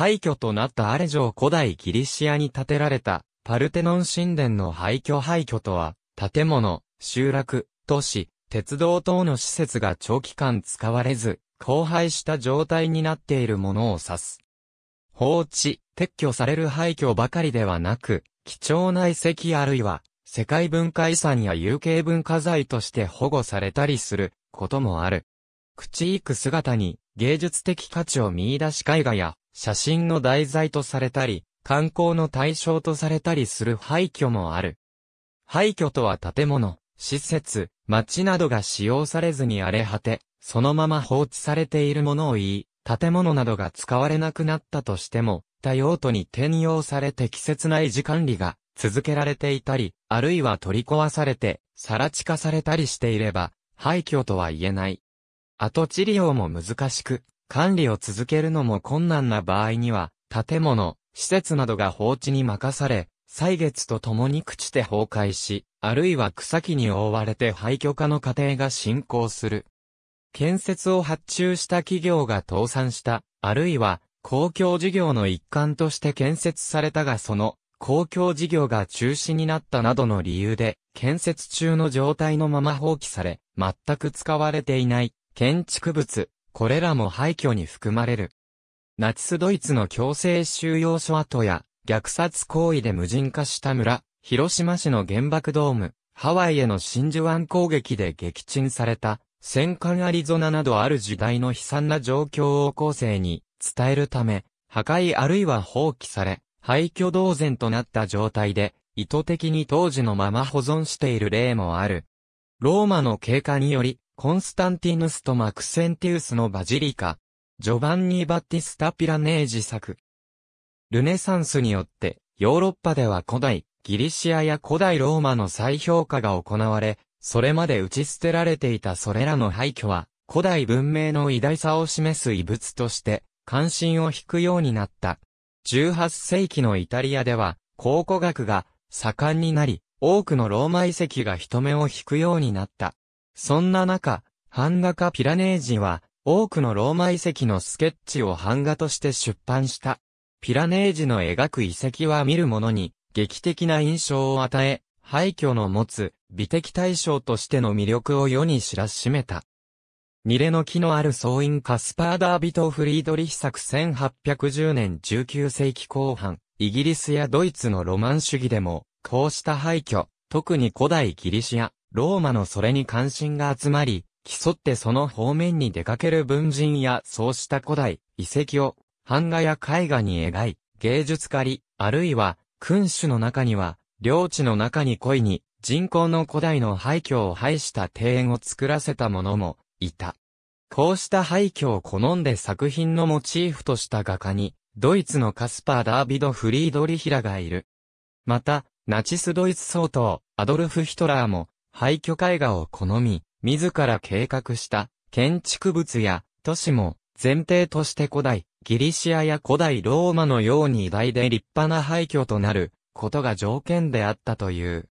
廃墟となったアレ城古代ギリシアに建てられたパルテノン神殿の廃墟廃墟とは、建物、集落、都市、鉄道等の施設が長期間使われず、荒廃した状態になっているものを指す。放置、撤去される廃墟ばかりではなく、貴重な遺跡あるいは、世界文化遺産や有形文化財として保護されたりすることもある。口行く姿に芸術的価値を見出し絵画や写真の題材とされたり、観光の対象とされたりする廃墟もある。廃墟とは建物、施設、町などが使用されずに荒れ果て、そのまま放置されているものを言い、建物などが使われなくなったとしても、多用途に転用され適切な維持管理が続けられていたり、あるいは取り壊されて、さら地化されたりしていれば、廃墟とは言えない。跡地利用も難しく、管理を続けるのも困難な場合には、建物、施設などが放置に任され、歳月とともに朽ちて崩壊し、あるいは草木に覆われて廃墟化の過程が進行する。建設を発注した企業が倒産した、あるいは公共事業の一環として建設されたがその公共事業が中止になったなどの理由で建設中の状態のまま放棄され、全く使われていない建築物、これらも廃墟に含まれる。ナチスドイツの強制収容所跡や、虐殺行為で無人化した村、広島市の原爆ドーム、ハワイへの真珠湾攻撃で撃沈された、戦艦アリゾナなどある時代の悲惨な状況を後世に伝えるため、破壊あるいは放棄され、廃墟同然となった状態で、意図的に当時のまま保存している例もある。ローマの経過により、コンスタンティヌスとマクセンティウスのバジリカ、ジョバンニ・バッティスタ・ピラネージ作。ルネサンスによって、ヨーロッパでは古代、ギリシアや古代ローマの再評価が行われ、それまで打ち捨てられていたそれらの廃墟は、古代文明の偉大さを示す遺物として、関心を引くようになった。18世紀のイタリアでは、考古学が盛んになり、多くのローマ遺跡が人目を引くようになった。そんな中、版画家ピラネージは、多くのローマ遺跡のスケッチを版画として出版した。ピラネージの描く遺跡は見る者に劇的な印象を与え、廃墟の持つ美的対象としての魅力を世に知らしめた。ニレの木のある創員カスパーダー・ビト・フリードリヒ作1810年19世紀後半、イギリスやドイツのロマン主義でも、こうした廃墟、特に古代ギリシア、ローマのそれに関心が集まり、競ってその方面に出かける文人やそうした古代、遺跡を、版画や絵画に描い、芸術家り、あるいは、君主の中には、領地の中に恋に、人口の古代の廃墟を廃した庭園を作らせた者も、いた。こうした廃墟を好んで作品のモチーフとした画家に、ドイツのカスパー・ダービド・フリードリヒラがいる。また、ナチスドイツ総統、アドルフ・ヒトラーも、廃墟絵画を好み、自ら計画した建築物や都市も前提として古代ギリシアや古代ローマのように偉大で立派な廃墟となることが条件であったという。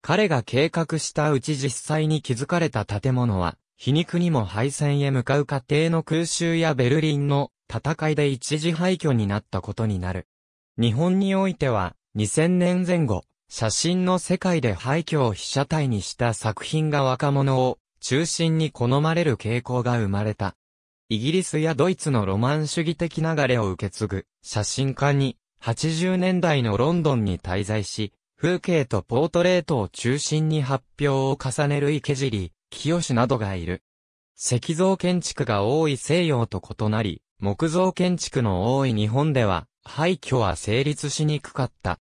彼が計画したうち実際に築かれた建物は、皮肉にも敗戦へ向かう過程の空襲やベルリンの戦いで一時廃墟になったことになる。日本においては、2000年前後、写真の世界で廃墟を被写体にした作品が若者を中心に好まれる傾向が生まれた。イギリスやドイツのロマン主義的流れを受け継ぐ写真家に80年代のロンドンに滞在し、風景とポートレートを中心に発表を重ねる池尻、清などがいる。石像建築が多い西洋と異なり、木造建築の多い日本では、廃墟は成立しにくかった。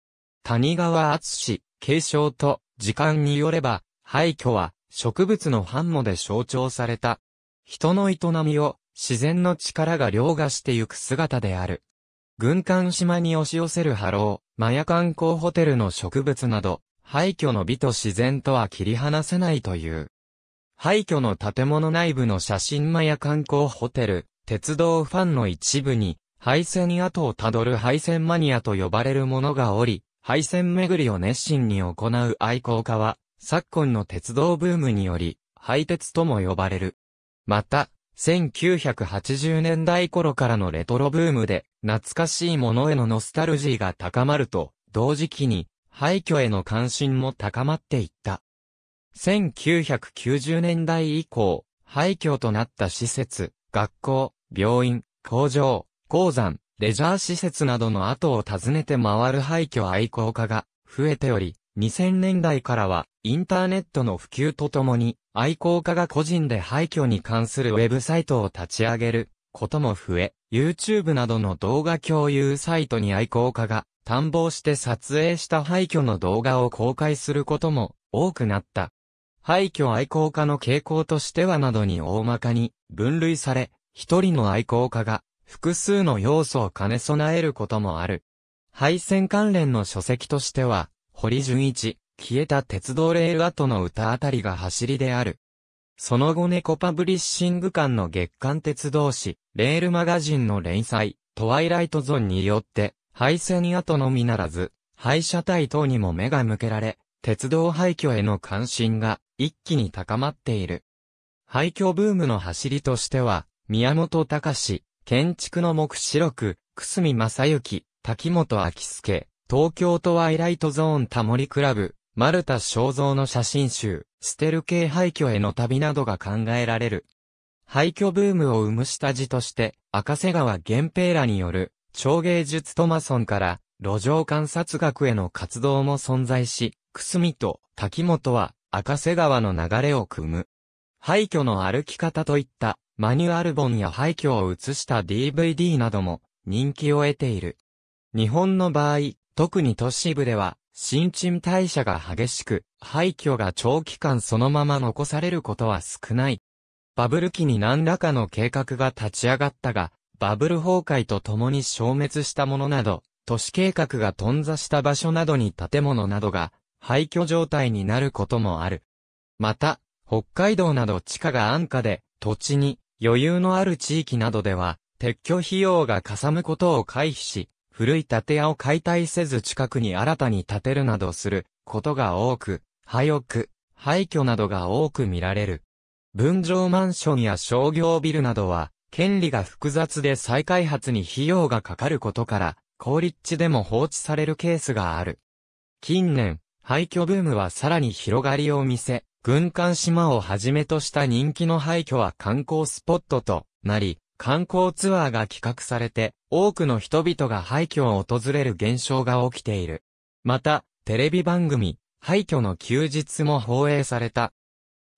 谷川厚氏、継承と、時間によれば、廃墟は、植物の繁茂で象徴された。人の営みを、自然の力が凌駕してゆく姿である。軍艦島に押し寄せる波浪、マヤ観光ホテルの植物など、廃墟の美と自然とは切り離せないという。廃墟の建物内部の写真マヤ観光ホテル、鉄道ファンの一部に、廃線跡をたどる廃線マニアと呼ばれる者がおり、廃線巡りを熱心に行う愛好家は、昨今の鉄道ブームにより、廃鉄とも呼ばれる。また、1980年代頃からのレトロブームで、懐かしいものへのノスタルジーが高まると、同時期に、廃墟への関心も高まっていった。1990年代以降、廃墟となった施設、学校、病院、工場、鉱山、レジャー施設などの後を訪ねて回る廃墟愛好家が増えており、2000年代からはインターネットの普及とともに愛好家が個人で廃墟に関するウェブサイトを立ち上げることも増え、YouTube などの動画共有サイトに愛好家が探訪して撮影した廃墟の動画を公開することも多くなった。廃墟愛好家の傾向としてはなどに大まかに分類され、一人の愛好家が複数の要素を兼ね備えることもある。廃線関連の書籍としては、堀純一、消えた鉄道レール跡の歌あたりが走りである。その後猫パブリッシング間の月刊鉄道誌、レールマガジンの連載、トワイライトゾーンによって、廃線跡のみならず、廃車体等にも目が向けられ、鉄道廃墟への関心が一気に高まっている。廃墟ブームの走りとしては、宮本隆、建築の目すみ久住正幸、滝本す介、東京トワイライトゾーンタモリクラブ、丸田正造の写真集、ステル系廃墟への旅などが考えられる。廃墟ブームを生む下地として、赤瀬川源平らによる、超芸術トマソンから、路上観察学への活動も存在し、くすみと滝本は赤瀬川の流れを組む。廃墟の歩き方といったマニュアル本や廃墟を映した DVD なども人気を得ている。日本の場合、特に都市部では、新陳代謝が激しく、廃墟が長期間そのまま残されることは少ない。バブル期に何らかの計画が立ち上がったが、バブル崩壊とともに消滅したものなど、都市計画が頓挫した場所などに建物などが廃墟状態になることもある。また、北海道など地下が安価で、土地に余裕のある地域などでは、撤去費用がかさむことを回避し、古い建屋を解体せず近くに新たに建てるなどすることが多く、廃屋、廃墟などが多く見られる。分譲マンションや商業ビルなどは、権利が複雑で再開発に費用がかかることから、高立地でも放置されるケースがある。近年、廃墟ブームはさらに広がりを見せ、軍艦島をはじめとした人気の廃墟は観光スポットとなり、観光ツアーが企画されて、多くの人々が廃墟を訪れる現象が起きている。また、テレビ番組、廃墟の休日も放映された。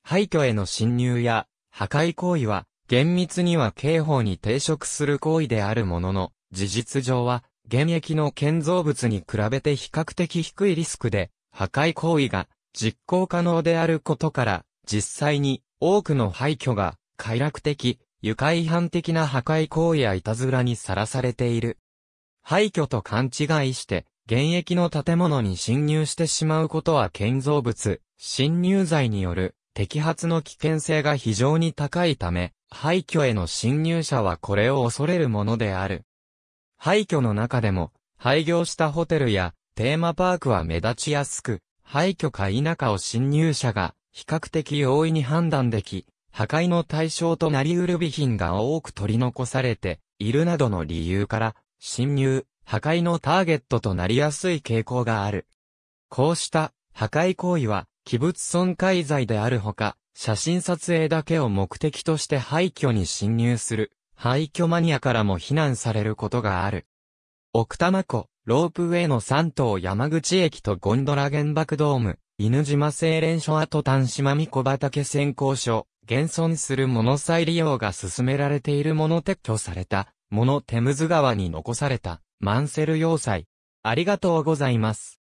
廃墟への侵入や破壊行為は、厳密には刑法に抵触する行為であるものの、事実上は、現役の建造物に比べて比較的低いリスクで、破壊行為が実行可能であることから、実際に多くの廃墟が快楽的、愉快犯的な破壊行為やいたずらにさらされている。廃墟と勘違いして、現役の建物に侵入してしまうことは建造物、侵入罪による摘発の危険性が非常に高いため、廃墟への侵入者はこれを恐れるものである。廃墟の中でも、廃業したホテルやテーマパークは目立ちやすく、廃墟か否かを侵入者が比較的容易に判断でき、破壊の対象となり得る備品が多く取り残されているなどの理由から、侵入、破壊のターゲットとなりやすい傾向がある。こうした破壊行為は、器物損壊罪であるほか、写真撮影だけを目的として廃墟に侵入する、廃墟マニアからも非難されることがある。奥多摩湖、ロープウェイの3島山口駅とゴンドラ原爆ドーム、犬島精連所跡丹島美小畑先行所、現存するもの再利用が進められているもの撤去された、ものテムズ川に残された、マンセル要塞。ありがとうございます。